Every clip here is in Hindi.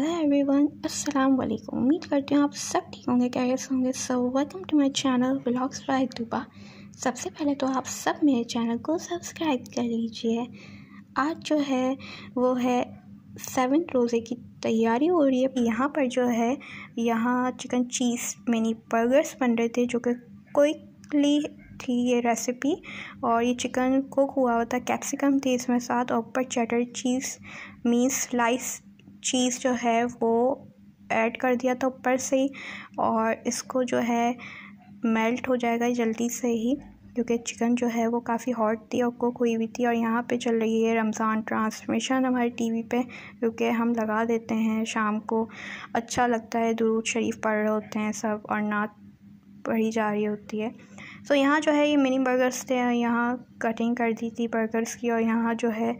हेलो एवरीवन अस्सलाम वालेकुम उम्मीद करती हूँ आप सब ठीक होंगे कैसे होंगे so welcome to my channel blogs by दुबा सबसे पहले तो आप सब मेरे चैनल को सब्सक्राइब कर लीजिए आज जो है वो है सेवन रोज़े की तैयारी हो रही है यहाँ पर जो है यहाँ चिकन चीज़ मैनी बर्गर्स बन रहे थे जो कि क्विकली थी ये रेसिपी और ये चिकन कुक हुआ होता था कैप्सिकम थी इसमें साथ और ऊपर चटर चीज़ मीन स्लाइस चीज़ जो है वो ऐड कर दिया था ऊपर से ही और इसको जो है मेल्ट हो जाएगा जल्दी से ही क्योंकि चिकन जो है वो काफ़ी हॉट थी और कुक हुई हुई थी और यहाँ पे चल रही है रमज़ान ट्रांसमिशन हमारे टीवी पे क्योंकि हम लगा देते हैं शाम को अच्छा लगता है दुरूद शरीफ पढ़ रहे होते हैं सब और नात पढ़ी जा रही होती है सो तो so, यहाँ जो है ये मिनी बर्गर्स थे यहाँ कटिंग कर दी थी बर्गर्स की और यहाँ जो है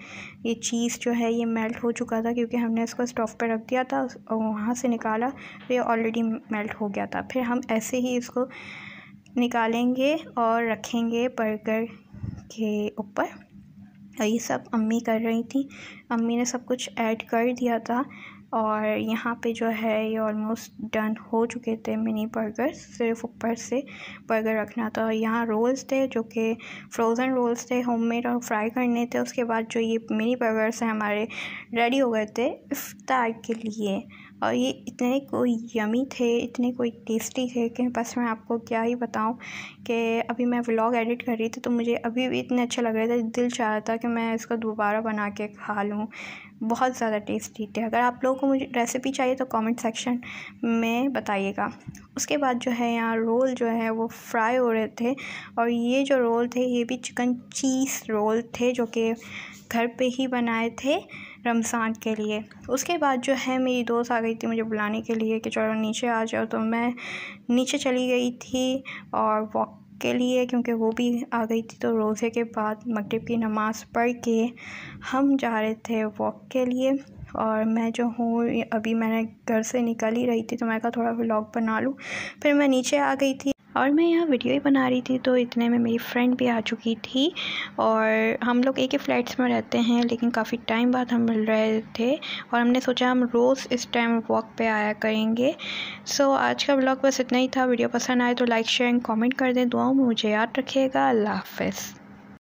ये चीज़ जो है ये मेल्ट हो चुका था क्योंकि हमने इसको स्टोव पर रख दिया था और वहाँ से निकाला तो ये ऑलरेडी मेल्ट हो गया था फिर हम ऐसे ही इसको निकालेंगे और रखेंगे बर्गर के ऊपर ये सब अम्मी कर रही थी अम्मी ने सब कुछ ऐड कर दिया था और यहाँ पे जो है ये ऑलमोस्ट डन हो चुके थे मिनी बर्गर सिर्फ ऊपर से बर्गर रखना था और यहाँ रोल्स थे जो कि फ्रोज़न रोल्स थे होममेड और फ्राई करने थे उसके बाद जो ये मिनी बर्गर्स हैं हमारे रेडी हो गए थे इफ्तार के लिए और ये इतने कोई यमी थे इतने कोई टेस्टी थे कि बस मैं आपको क्या ही बताऊं कि अभी मैं व्लॉग एडिट कर रही थी तो मुझे अभी भी इतने अच्छे लग रहे थे दिल चाह रहा था कि मैं इसको दोबारा बना के खा लूँ बहुत ज़्यादा टेस्टी थे अगर आप लोगों को मुझे रेसिपी चाहिए तो कमेंट सेक्शन में बताइएगा उसके बाद जो है यहाँ रोल जो है वो फ्राई हो रहे थे और ये जो रोल थे ये भी चिकन चीज़ रोल थे जो कि घर पे ही बनाए थे रमज़ान के लिए उसके बाद जो है मेरी दोस्त आ गई थी मुझे बुलाने के लिए कि चलो नीचे आ जाओ तो मैं नीचे चली गई थी और वॉक के लिए क्योंकि वो भी आ गई थी तो रोज़े के बाद मगरब की नमाज़ पढ़ के हम जा रहे थे वॉक के लिए और मैं जो हूँ अभी मैंने घर से निकल ही रही थी तो मैं कहा थोड़ा व्लॉग बना लूँ फिर मैं नीचे आ गई थी और मैं यहाँ वीडियो ही बना रही थी तो इतने में मेरी फ्रेंड भी आ चुकी थी और हम लोग एक ही फ्लैट्स में रहते हैं लेकिन काफ़ी टाइम बाद हम मिल रहे थे और हमने सोचा हम रोज़ इस टाइम वॉक पे आया करेंगे सो so, आज का ब्लॉग बस इतना ही था वीडियो पसंद आए तो लाइक शेयर एंड कमेंट कर दें दुआओं में मुझे याद रखिएगा अल्लाह हाफ